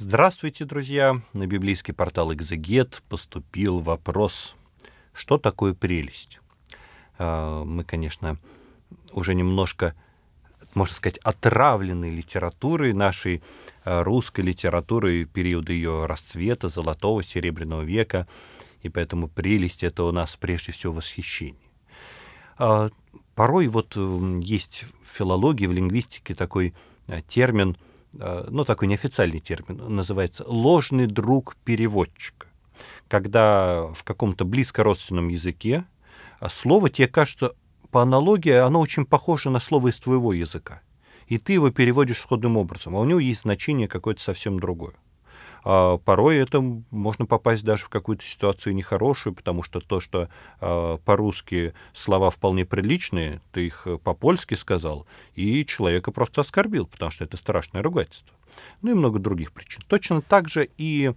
Здравствуйте, друзья! На библейский портал «Экзегет» поступил вопрос, что такое прелесть? А, мы, конечно, уже немножко, можно сказать, отравлены литературой нашей, а, русской литературы периода ее расцвета, золотого, серебряного века, и поэтому прелесть — это у нас прежде всего восхищение. А, порой вот есть в филологии, в лингвистике такой термин — Э, ну, такой неофициальный термин, называется «ложный друг переводчика». Когда в каком-то близко родственном языке а, слово тебе кажется, по аналогии, оно очень похоже на слово из твоего языка. И ты его переводишь сходным образом, а у него есть значение какое-то совсем другое. А, порой это можно попасть даже в какую-то ситуацию нехорошую, потому что то, что а, по-русски слова вполне приличные, ты их э, по-польски сказал, и человека просто оскорбил, потому что это страшное ругательство. Ну и много других причин. Точно так же и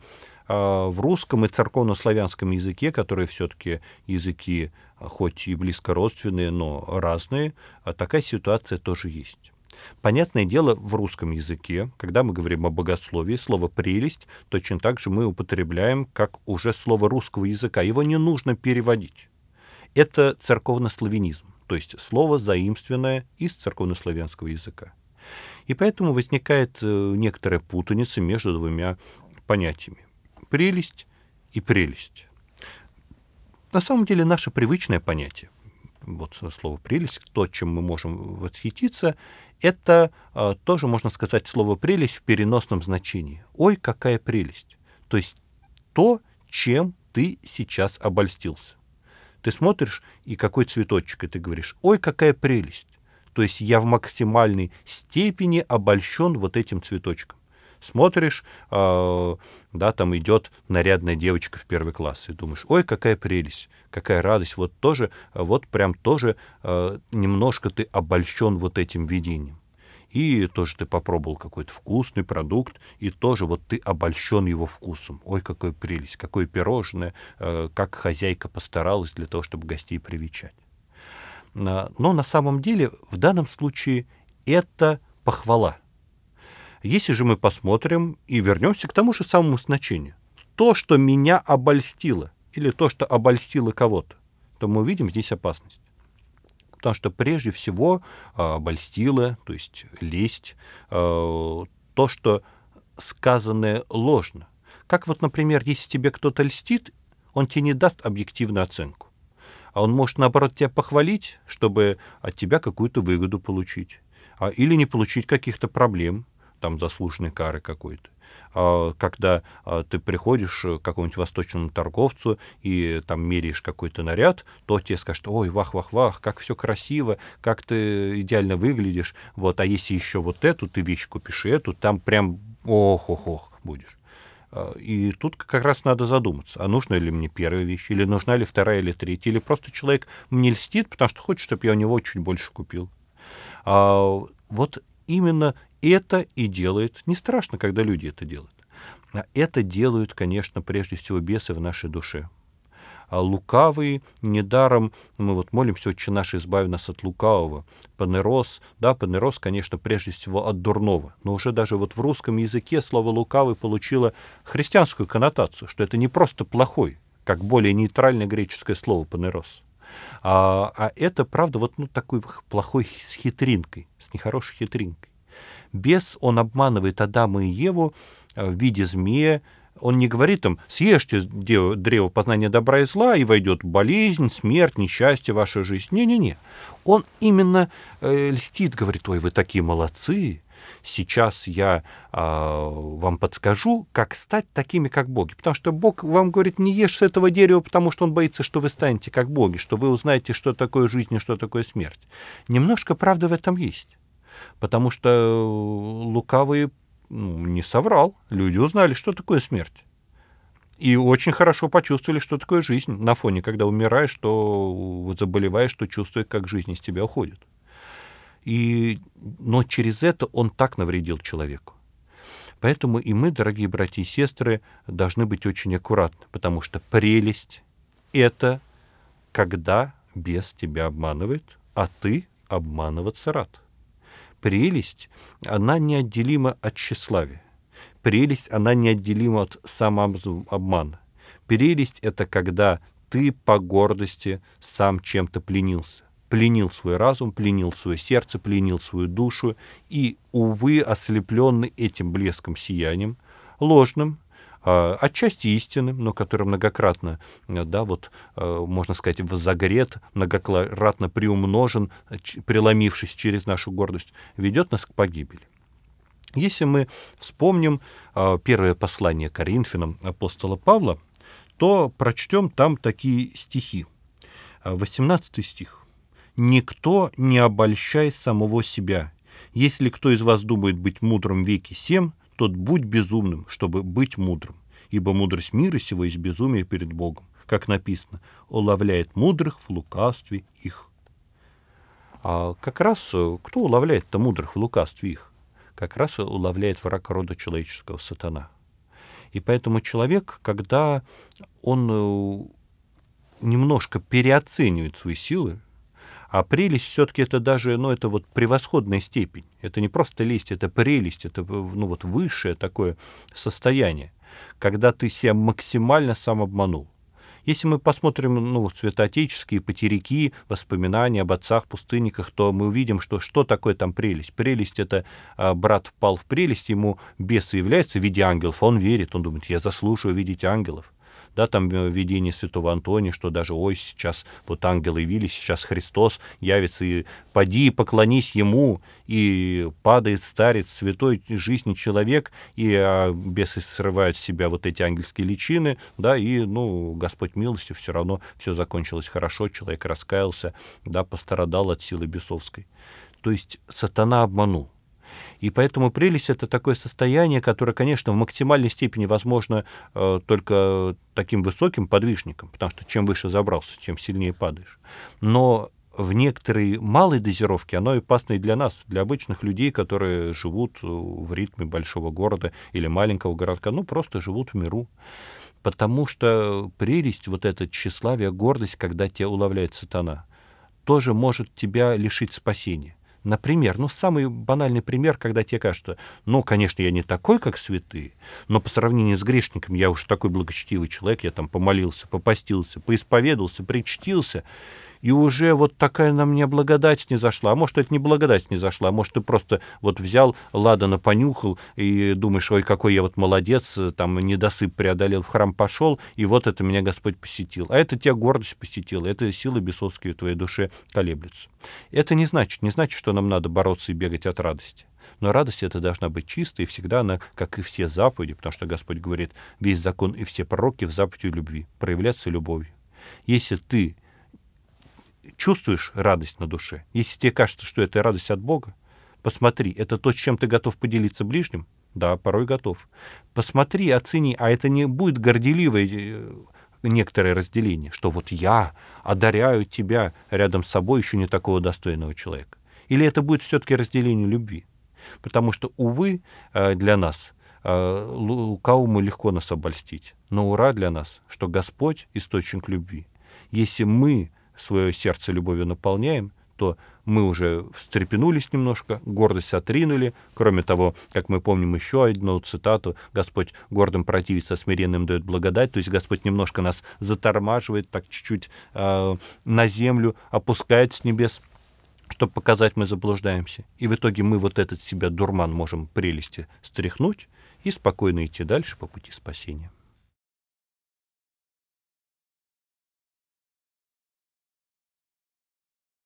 а, в русском и церковно-славянском языке, которые все-таки языки хоть и близко родственные, но разные, такая ситуация тоже есть. Понятное дело, в русском языке, когда мы говорим о богословии, слово «прелесть» точно так же мы употребляем как уже слово русского языка. Его не нужно переводить. Это церковнославянизм, то есть слово, заимствованное из церковнославянского языка. И поэтому возникает э, некоторая путаница между двумя понятиями — прелесть и прелесть. На самом деле наше привычное понятие — вот э, слово «прелесть», то, чем мы можем восхититься, это э, тоже, можно сказать, слово «прелесть» в переносном значении. «Ой, какая прелесть!» То есть то, чем ты сейчас обольстился. Ты смотришь, и какой цветочек, и ты говоришь, «Ой, какая прелесть!» То есть я в максимальной степени обольщен вот этим цветочком. Смотришь, а, да, там идет нарядная девочка в первый класс, и думаешь, ой, какая прелесть, какая радость, вот тоже, вот прям тоже э, немножко ты обольщен вот этим видением. И тоже ты попробовал какой-то вкусный продукт, и тоже вот ты обольщен его вкусом. Ой, какая прелесть, какое пирожное, э, как хозяйка постаралась для того, чтобы гостей привечать. Но на самом деле в данном случае это похвала — если же мы посмотрим и вернемся к тому же самому значению, то, что меня обольстило, или то, что обольстило кого-то, то мы увидим здесь опасность. Потому что прежде всего а, обольстило, то есть лесть, а, то, что сказанное ложно. Как вот, например, если тебе кто-то льстит, он тебе не даст объективную оценку. А он может, наоборот, тебя похвалить, чтобы от тебя какую-то выгоду получить. А, или не получить каких-то проблем там заслуженной кары какой-то а, когда а, ты приходишь к какому-нибудь восточному торговцу и там меряешь какой-то наряд, то тебе скажут, ой, вах-вах-вах, как все красиво, как ты идеально выглядишь, вот, а если еще вот эту ты вещь купишь, и эту, там прям ох-ох-ох будешь. А, и тут как раз надо задуматься, а нужна ли мне первая вещь, или нужна ли вторая или третья, или просто человек мне льстит, потому что хочет, чтобы я у него чуть больше купил. А, вот именно это и делает. Не страшно, когда люди это делают. А это делают, конечно, прежде всего бесы в нашей душе. А лукавые недаром, мы вот молимся, «Отче наш, избави нас от лукавого». Панерос, да, панерос, конечно, прежде всего от дурного. Но уже даже вот в русском языке слово «лукавый» получило христианскую коннотацию, что это не просто плохой, как более нейтральное греческое слово «панерос». А, а это, правда, вот ну, такой плохой с хитринкой, с нехорошей хитринкой. Бес, он обманывает Адама и Еву э, в виде змея, он не говорит им, съешьте древо познания добра и зла, и войдет болезнь, смерть, несчастье в вашу жизнь. Не-не-не. Он именно э, льстит, говорит, ой, вы такие молодцы, сейчас я э, вам подскажу, как стать такими, как боги. Потому что Бог вам говорит, не ешь с этого дерева, потому что он боится, что вы станете как боги, что вы узнаете, что такое жизнь и что такое смерть. Немножко правды в этом есть. Потому что лукавый ну, не соврал. Люди узнали, что такое смерть. И очень хорошо почувствовали, что такое жизнь на фоне, когда умираешь, что заболеваешь, что чувствуешь, как жизнь из тебя уходит. И, но через это он так навредил человеку. Поэтому и мы, дорогие братья и сестры, должны быть очень аккуратны, потому что прелесть — это когда без тебя обманывает, а ты обманываться рад прелесть, она неотделима от тщеславия. Прелесть, она неотделима от самообмана. Прелесть — это когда ты по гордости сам чем-то пленился. Пленил свой разум, пленил свое сердце, пленил свою душу и, увы, ослепленный этим блеском сиянием, ложным, а, отчасти истинным, но который многократно, э, да, вот, э, можно сказать, возогрет, многократно приумножен, преломившись через нашу гордость, ведет нас к погибели. Если мы вспомним а, первое послание Коринфянам апостола Павла, то прочтем там такие стихи. 18 а, стих. «Никто не обольщай самого себя. Если кто из вас думает быть мудрым веки семь, тот будь безумным, чтобы быть мудрым, ибо мудрость мира сего из безумия перед Богом, как написано, уловляет мудрых в лукавстве их. А как раз э, кто уловляет-то мудрых в лукавстве их? Как раз уловляет враг рода человеческого сатана. И поэтому человек, когда он э, немножко переоценивает свои силы, а прелесть все-таки это даже, ну, это вот превосходная степень. Это не просто лесть, это прелесть, это, ну, вот высшее такое состояние, когда ты себя максимально сам обманул. Если мы посмотрим ну, святоотеческие потеряки, воспоминания об отцах, пустынниках, то мы увидим, что что такое там прелесть. Прелесть — это а, брат впал в прелесть, ему бес является в виде ангелов, он верит, он думает, я заслуживаю видеть ангелов да, там э, видение святого Антония, что даже, ой, сейчас вот ангелы вели, сейчас Христос явится, и поди и поклонись Ему, и падает старец, святой жизни человек, и а, бесы срывают с себя вот эти ангельские личины, да, и, ну, Господь милостью, все равно все закончилось хорошо, человек раскаялся, да, пострадал от силы бесовской. То есть сатана обманул. И поэтому прелесть — это такое состояние, которое, конечно, в максимальной степени возможно э, только таким высоким подвижником, потому что чем выше забрался, тем сильнее падаешь. Но в некоторой малой дозировке оно опасно и для нас, для обычных людей, которые живут э, в ритме большого города или маленького городка, ну, просто живут в миру. Потому что прелесть, вот это тщеславие, гордость, когда тебя улавляет сатана, тоже может тебя лишить спасения. Например, ну самый банальный пример, когда тебе кажется, ну, конечно, я не такой, как святые, но по сравнению с грешником я уж такой благочестивый человек, я там помолился, попостился, поисповедался, причтился, и уже вот такая на мне благодать не зашла. А может, это не благодать не зашла, а может, ты просто вот взял, ладана понюхал, и думаешь, ой, какой я вот молодец, там, недосып преодолел, в храм пошел, и вот это меня Господь посетил. А это тебя гордость посетила, это силы бесовские в твоей душе колеблются. Это не значит, не значит, что нам надо бороться и бегать от радости. Но радость эта должна быть чистой, и всегда она, как и все заповеди, потому что Господь говорит, весь закон и все пророки в заповеди любви, проявляться любовью. Если ты чувствуешь радость на душе, если тебе кажется, что это радость от Бога, посмотри, это то, с чем ты готов поделиться ближним, да, порой готов. Посмотри, оцени, а это не будет горделивое э, некоторое разделение, что вот я одаряю тебя рядом с собой еще не такого достойного человека. Или это будет все-таки разделение любви. Потому что, увы, э, для нас э, кого мы легко нас обольстить. Но ура для нас, что Господь — источник любви. Если мы свое сердце любовью наполняем, то мы уже встрепенулись немножко, гордость отринули. Кроме того, как мы помним еще одну цитату, «Господь гордым противится, смиренным дает благодать», то есть Господь немножко нас затормаживает, так чуть-чуть э, на землю опускает с небес, чтобы показать, мы заблуждаемся. И в итоге мы вот этот себя дурман можем прелести стряхнуть и спокойно идти дальше по пути спасения.